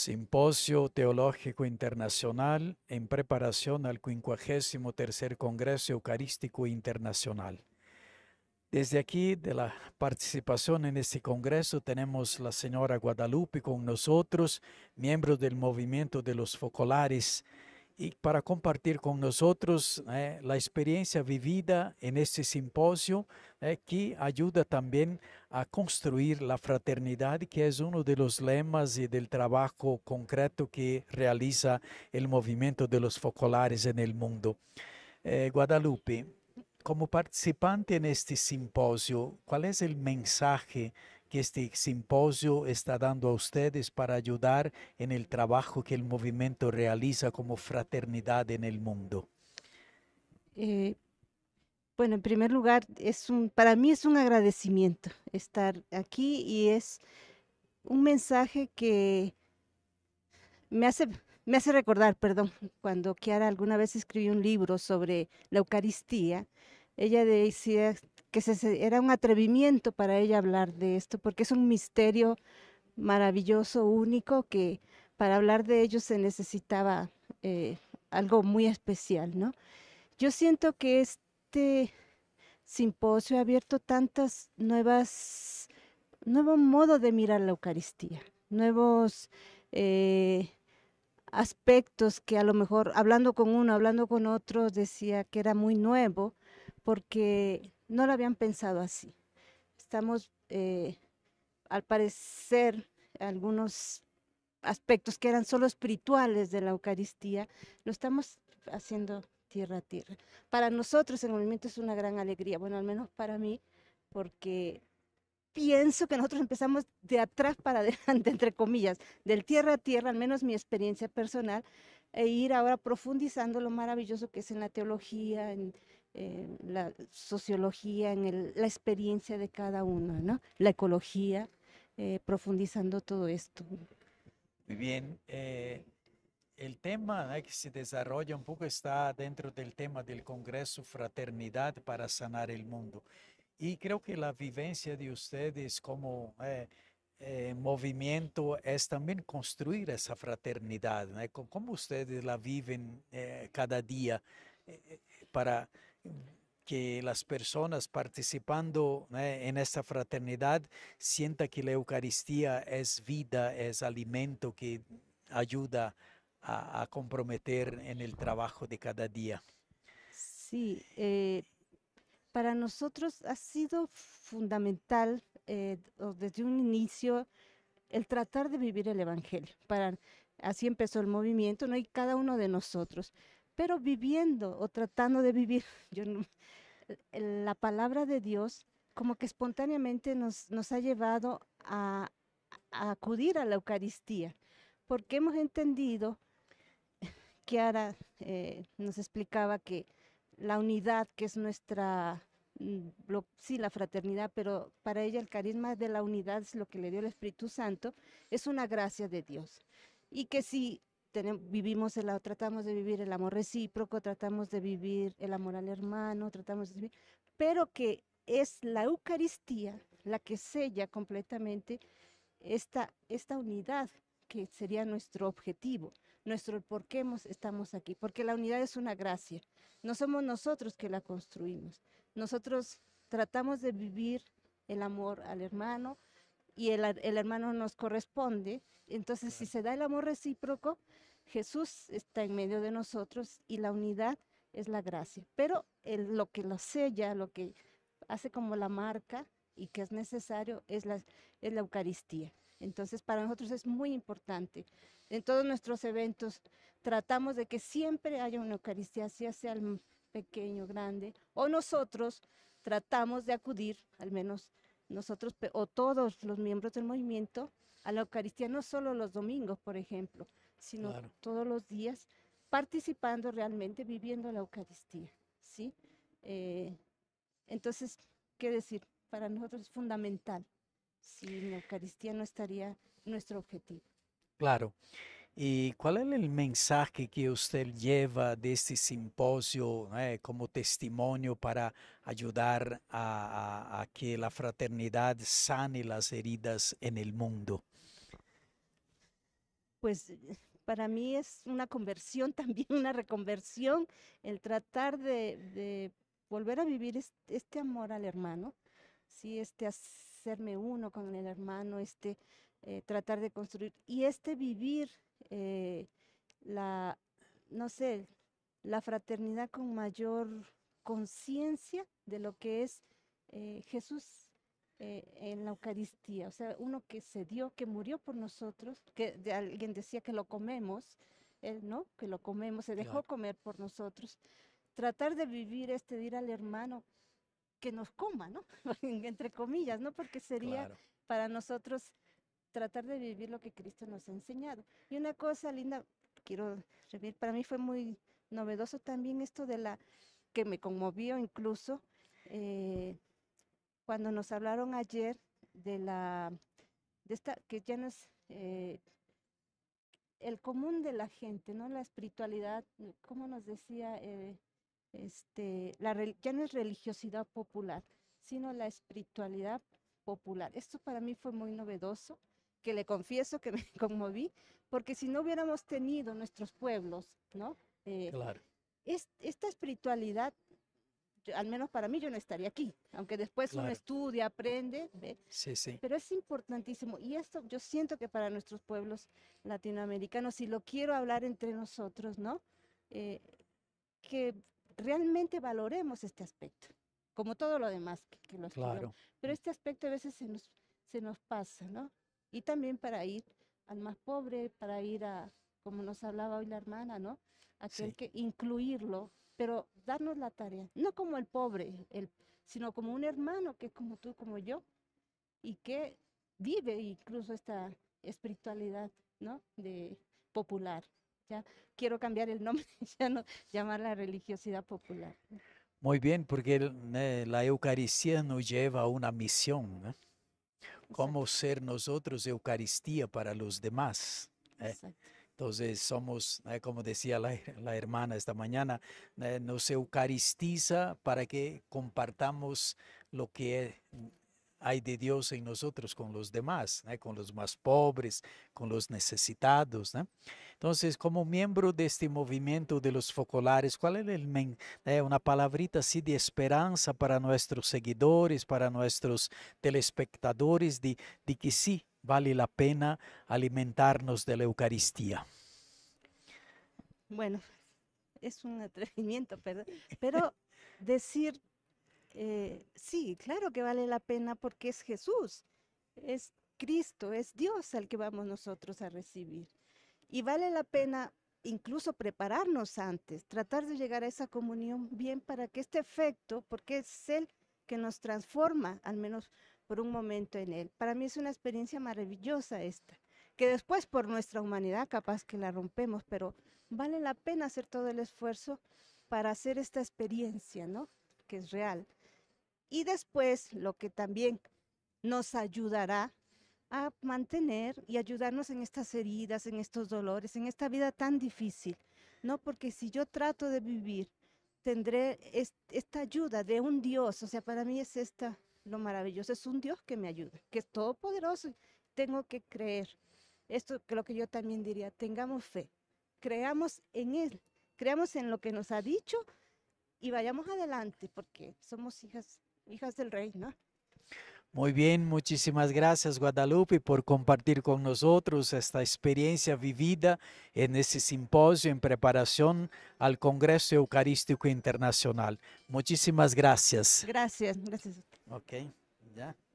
Simposio Teológico Internacional en preparación al 53 Congreso Eucarístico Internacional. Desde aquí, de la participación en este congreso, tenemos la señora Guadalupe con nosotros, miembro del movimiento de los focolares, y para compartir con nosotros eh, la experiencia vivida en este simposio que ayuda también a construir la fraternidad, que es uno um de los lemas y del trabajo concreto que realiza el Movimiento de los focolares en el mundo. Eh, Guadalupe, como participante en este simposio, ¿cuál es el mensaje que este simposio está dando a ustedes para ayudar en el trabajo que el movimiento realiza como fraternidad en el mundo? Eh, bueno, en primer lugar, para mí es un agradecimiento estar aquí y es un mensaje que me hace, me hace recordar, perdón, cuando Kiara alguna vez escribió un libro sobre la Eucaristía, ella decía que era un atrevimiento para ella hablar de esto, porque es un misterio maravilloso, único, que para hablar de ello se necesitaba eh, algo muy especial, ¿no? Yo siento que es este simposio ha abierto tantas nuevas, nuevo modo de mirar la Eucaristía, nuevos eh, aspectos que a lo mejor hablando con uno, hablando con otro, decía que era muy nuevo porque no lo habían pensado así. Estamos, eh, al parecer, algunos aspectos que eran solo espirituales de la Eucaristía, lo estamos haciendo tierra a tierra. Para nosotros el movimiento es una gran alegría, bueno, al menos para mí, porque pienso que nosotros empezamos de atrás para adelante, entre comillas, del tierra a tierra, al menos mi experiencia personal, e ir ahora profundizando lo maravilloso que es en la teología, en, la sociología, en la experiencia de cada uno, La ecología, eh, profundizando todo esto. Muy bien. Eh, el tema que se desarrolla un poco está dentro del tema del Congreso Fraternidad para Sanar el Mundo. Y creo que la vivencia de ustedes como eh, eh, movimiento es también construir esa fraternidad. ¿no? ¿Cómo ustedes la viven eh, cada día para que las personas participando en esta fraternidad sientan que la Eucaristía es vida, es alimento que ayuda a a, comprometer en el trabajo de cada día. Sí, eh, para nosotros ha sido fundamental eh, desde un inicio el tratar de vivir el Evangelio. Para, así empezó el movimiento, ¿no? hay cada uno de nosotros. Pero viviendo o tratando de vivir, la palabra de Dios como que espontáneamente nos, ha llevado a acudir a la Eucaristía, porque hemos entendido Kiara eh, nos explicaba que la unidad, que es nuestra, mm, sí, la fraternidad, pero para ella el carisma de la unidad es lo que le dio el Espíritu Santo, es una gracia de Dios. Y que si vivimos el, tratamos de vivir el amor recíproco, tratamos de vivir el amor al hermano, tratamos de vivir, pero que es la Eucaristía la que sella completamente esta, esta unidad que sería nuestro objetivo nuestro por qué estamos aquí, porque la unidad es una gracia. No somos nosotros que la construimos. Nosotros tratamos de vivir el amor al hermano y el, el hermano nos corresponde. Entonces, si se da el amor recíproco, Jesús está en medio de nosotros y la unidad es la gracia. Pero lo que lo sella, lo que hace como la marca y que es necesario es la, es la Eucaristía. Entonces, para nosotros es muy importante. En todos nuestros eventos tratamos de que siempre haya una Eucaristía, sea sea el pequeño, grande, o nosotros tratamos de acudir, al menos nosotros o todos los miembros del movimiento, a la Eucaristía, no solo los domingos, por ejemplo, sino todos los días, participando realmente, viviendo la Eucaristía, ¿sí? Eh, entonces, ¿qué decir? Para nosotros es fundamental sin la Eucaristía no estaría nuestro objetivo. Claro. ¿Y cuál es el mensaje que usted lleva de este simposio eh, como testimonio para ayudar a, que la fraternidad sane las heridas en el mundo? Pues para mí es una conversión, también una reconversión, el tratar de, volver a vivir este, este, amor al hermano, sí, este hacerme uno con el hermano, este eh, tratar de construir y este vivir eh, la, no sé, la fraternidad con mayor conciencia de lo que es eh, Jesús en la Eucaristía, o sea, uno que se dio, que murió por nosotros, que alguien decía que lo comemos, él no, que lo comemos, se dejó comer por nosotros. Tratar de vivir este, de ir al hermano que nos coma, ¿no? Entre comillas, ¿no? Porque sería para nosotros tratar de vivir lo que Cristo nos ha enseñado. Y una cosa linda, quiero repetir, para mí fue muy novedoso también esto de la, que me conmovió incluso, eh, cuando nos hablaron ayer de la, de esta, que ya no es eh, el común de la gente, ¿no? La espiritualidad, cómo nos decía eh, este, la, ya no es religiosidad popular, sino la espiritualidad popular. Esto para mí fue muy novedoso, que le confieso que me conmoví, porque si no hubiéramos tenido nuestros pueblos, ¿no? Eh, claro. esta espiritualidad al menos para mí yo no estaría aquí, aunque después uno estudia, aprende, ¿ve? Sí, sí. Pero es importantísimo y esto yo siento que para nuestros pueblos latinoamericanos, y lo quiero hablar entre nosotros, ¿no? Eh, que realmente valoremos este aspecto, como todo lo demás que, que Pero este aspecto a veces se nos, se nos pasa, ¿no? Y también para ir al más pobre, para ir a, como nos hablaba hoy la hermana, ¿no? Aquel que incluirlo, pero darnos la tarea, no como el pobre, el, sino como un hermano que es como tú, como yo, y que vive incluso esta espiritualidad, ¿no? De popular quiero cambiar el nombre, ya no llamarla religiosidad popular. Muy bien, porque eh, la Eucaristía nos lleva a una misión, Como ser nosotros Eucaristía para los demás. ¿eh? Entonces somos, eh, como decía la, hermana esta mañana, nos eucaristiza para que compartamos lo que es hay de Dios en nosotros con los demás, con los más pobres, con los necesitados. Entonces, como miembro de este movimiento de los focolares, ¿cuál es el eh, una palabrita así de esperanza para nuestros seguidores, para nuestros telespectadores, de, de que sí vale la pena alimentarnos de la Eucaristía? Bueno, es un atrevimiento, pero decir eh, sí, claro que vale la pena porque es Jesús, es Cristo, es Dios al que vamos nosotros a recibir. Y vale la pena incluso prepararnos antes, tratar de llegar a esa comunión bien para que este efecto, porque es Él que nos transforma, al menos por un momento en Él. Para mí es una experiencia maravillosa esta, que después por nuestra humanidad capaz que la rompemos, pero vale la pena hacer todo el esfuerzo para hacer esta experiencia, ¿no? Que es real. Y después, lo que también nos ayudará a mantener y ayudarnos en estas heridas, en estos dolores, en esta vida tan difícil, ¿no? Porque si yo trato de vivir, tendré esta ayuda de un Dios, o sea, para mí es esta lo maravilloso, es un Dios que me ayuda, que es todopoderoso, tengo que creer. Esto es lo que yo también diría, tengamos fe, creamos en Él, creamos en lo que nos ha dicho y vayamos adelante, porque somos hijas hijas del rey, ¿no? Muy bien, muchísimas gracias Guadalupe por compartir con nosotros esta experiencia vivida en este simposio en preparación al Congreso Eucarístico Internacional. Muchísimas gracias. Gracias, gracias. Ok, ya.